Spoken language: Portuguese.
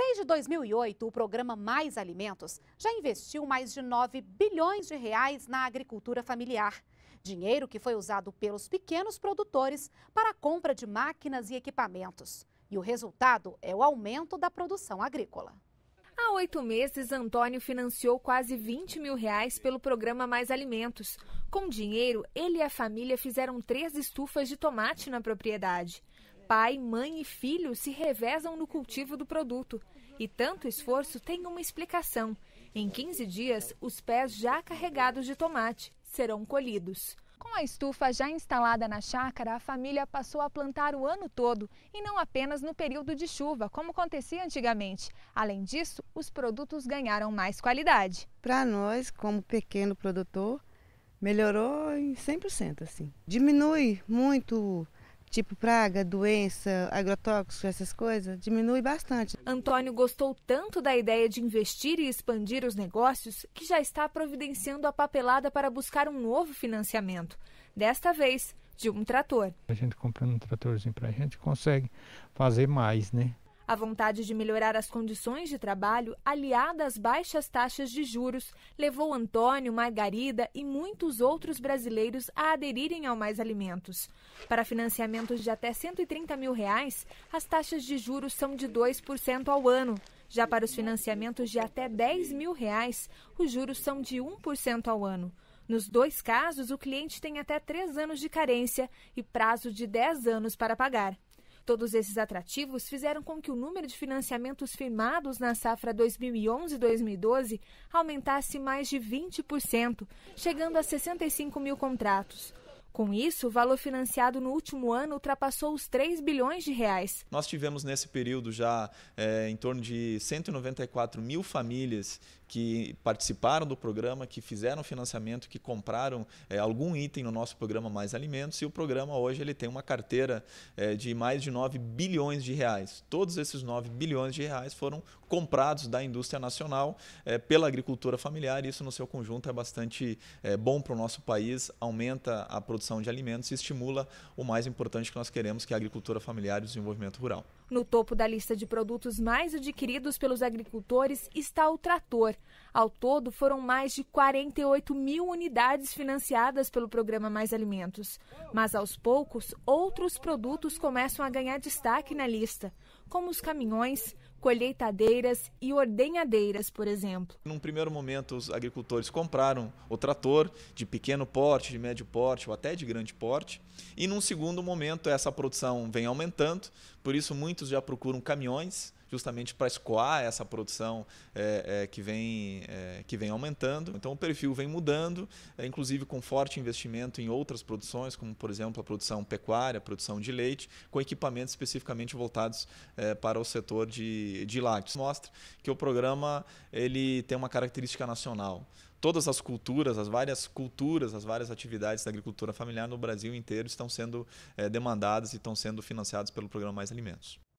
Desde 2008, o programa Mais Alimentos já investiu mais de 9 bilhões de reais na agricultura familiar. Dinheiro que foi usado pelos pequenos produtores para a compra de máquinas e equipamentos. E o resultado é o aumento da produção agrícola. Há oito meses, Antônio financiou quase 20 mil reais pelo programa Mais Alimentos. Com dinheiro, ele e a família fizeram três estufas de tomate na propriedade. Pai, mãe e filho se revezam no cultivo do produto. E tanto esforço tem uma explicação. Em 15 dias, os pés já carregados de tomate serão colhidos. Com a estufa já instalada na chácara, a família passou a plantar o ano todo e não apenas no período de chuva, como acontecia antigamente. Além disso, os produtos ganharam mais qualidade. Para nós, como pequeno produtor, melhorou em 100%, assim. Diminui muito tipo praga, doença, agrotóxico, essas coisas, diminui bastante. Antônio gostou tanto da ideia de investir e expandir os negócios que já está providenciando a papelada para buscar um novo financiamento. Desta vez, de um trator. A gente comprando um tratorzinho para a gente consegue fazer mais, né? A vontade de melhorar as condições de trabalho, aliada às baixas taxas de juros, levou Antônio, Margarida e muitos outros brasileiros a aderirem ao Mais Alimentos. Para financiamentos de até 130 mil reais, as taxas de juros são de 2% ao ano. Já para os financiamentos de até 10 mil reais, os juros são de 1% ao ano. Nos dois casos, o cliente tem até três anos de carência e prazo de 10 anos para pagar. Todos esses atrativos fizeram com que o número de financiamentos firmados na safra 2011-2012 aumentasse mais de 20%, chegando a 65 mil contratos. Com isso, o valor financiado no último ano ultrapassou os 3 bilhões de reais. Nós tivemos nesse período já é, em torno de 194 mil famílias que participaram do programa, que fizeram financiamento, que compraram é, algum item no nosso programa Mais Alimentos e o programa hoje ele tem uma carteira é, de mais de 9 bilhões de reais. Todos esses 9 bilhões de reais foram comprados da indústria nacional é, pela agricultura familiar e isso no seu conjunto é bastante é, bom para o nosso país, aumenta a produção de alimentos e estimula o mais importante que nós queremos, que é a agricultura familiar e o desenvolvimento rural. No topo da lista de produtos mais adquiridos pelos agricultores está o trator, ao todo, foram mais de 48 mil unidades financiadas pelo programa Mais Alimentos. Mas aos poucos, outros produtos começam a ganhar destaque na lista, como os caminhões, colheitadeiras e ordenhadeiras, por exemplo. Num primeiro momento, os agricultores compraram o trator de pequeno porte, de médio porte ou até de grande porte, e num segundo momento, essa produção vem aumentando, por isso muitos já procuram caminhões justamente para escoar essa produção é, é, que, vem, é, que vem aumentando. Então o perfil vem mudando, é, inclusive com forte investimento em outras produções, como por exemplo a produção pecuária, a produção de leite, com equipamentos especificamente voltados é, para o setor de, de lácteos. Mostra que o programa ele tem uma característica nacional todas as culturas, as várias culturas, as várias atividades da agricultura familiar no Brasil inteiro estão sendo é, demandadas e estão sendo financiadas pelo programa Mais Alimentos.